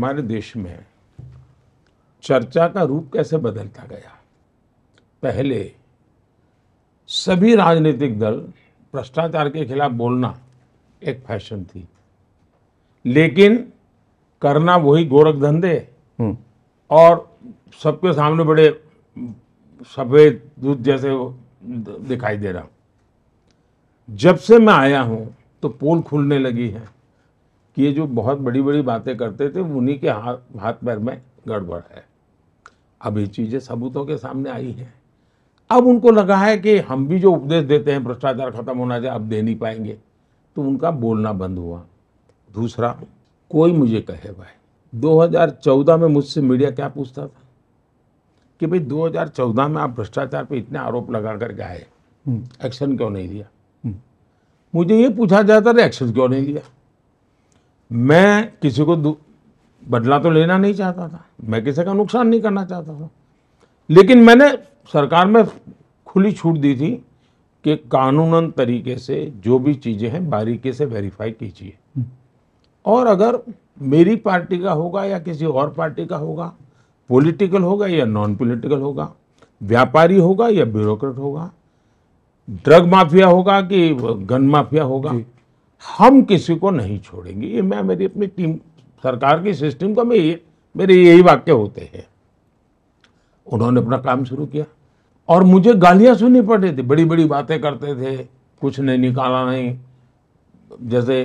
हमारे देश में चर्चा का रूप कैसे बदलता गया पहले सभी राजनीतिक दल भ्रष्टाचार के खिलाफ बोलना एक फैशन थी लेकिन करना वही गोरख धंधे हम्म। और सबके सामने बड़े सफ़ेद दूध जैसे दिखाई दे रहा जब से मैं आया हूं तो पोल खुलने लगी है ये जो बहुत बड़ी बड़ी बातें करते थे उन्हीं के हाथ हाथ पैर में गड़बड़ है अब ये चीज़ें सबूतों के सामने आई हैं अब उनको लगा है कि हम भी जो उपदेश देते हैं भ्रष्टाचार खत्म होना चाहिए अब दे नहीं पाएंगे तो उनका बोलना बंद हुआ दूसरा कोई मुझे कहे भाई 2014 में मुझसे मीडिया क्या पूछता था कि भाई 2014 में आप भ्रष्टाचार पे इतने आरोप लगा कर गए एक्शन क्यों नहीं दिया हम्म। मुझे ये पूछा जाता था एक्शन क्यों नहीं लिया मैं किसी को बदला तो लेना नहीं चाहता था मैं किसी का नुकसान नहीं करना चाहता था लेकिन मैंने सरकार में खुली छूट दी थी कि कानूनन तरीके से जो भी चीज़ें हैं बारीकी से वेरीफाई कीजिए हम्म। और अगर मेरी पार्टी का होगा या किसी और पार्टी का होगा पॉलिटिकल होगा या नॉन पॉलिटिकल होगा व्यापारी होगा या ब्यूरोक्रेट होगा ड्रग माफिया होगा कि गन माफिया होगा हम किसी को नहीं छोड़ेंगे ये मैं मेरी अपनी टीम सरकार की सिस्टम का मैं ये मेरे यही वाक्य होते हैं उन्होंने अपना काम शुरू किया और मुझे गालियां सुननी पड़ती थी बड़ी बड़ी बातें करते थे कुछ नहीं निकाला नहीं जैसे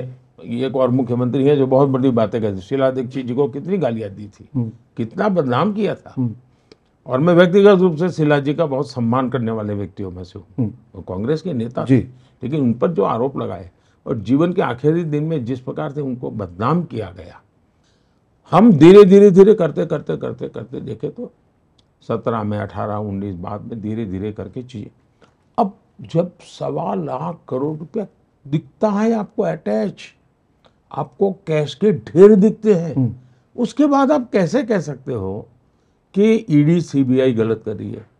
एक और मुख्यमंत्री है जो बहुत बड़ी बातें करते शीला दीक्षित जी को कितनी गालियां दी थी हम्म। कितना बदनाम किया था हम्म। और मैं व्यक्तिगत रूप से शिला जी का बहुत सम्मान करने वाले व्यक्तियों में से हूँ हम्म। कांग्रेस के नेता लेकिन उन पर जो आरोप लगाए और जीवन के आखिरी दिन में जिस प्रकार से उनको बदनाम किया गया हम धीरे धीरे धीरे करते करते करते करते देखे तो सत्रह में अठारह उन्नीस बाद में धीरे धीरे करके चीज़ें अब जब सवा लाख करोड़ रुपया दिखता है आपको अटैच आपको कैश के ढेर दिखते हैं हम्म। उसके बाद आप कैसे कह सकते हो कि ईडी e सीबीआई गलत कर रही है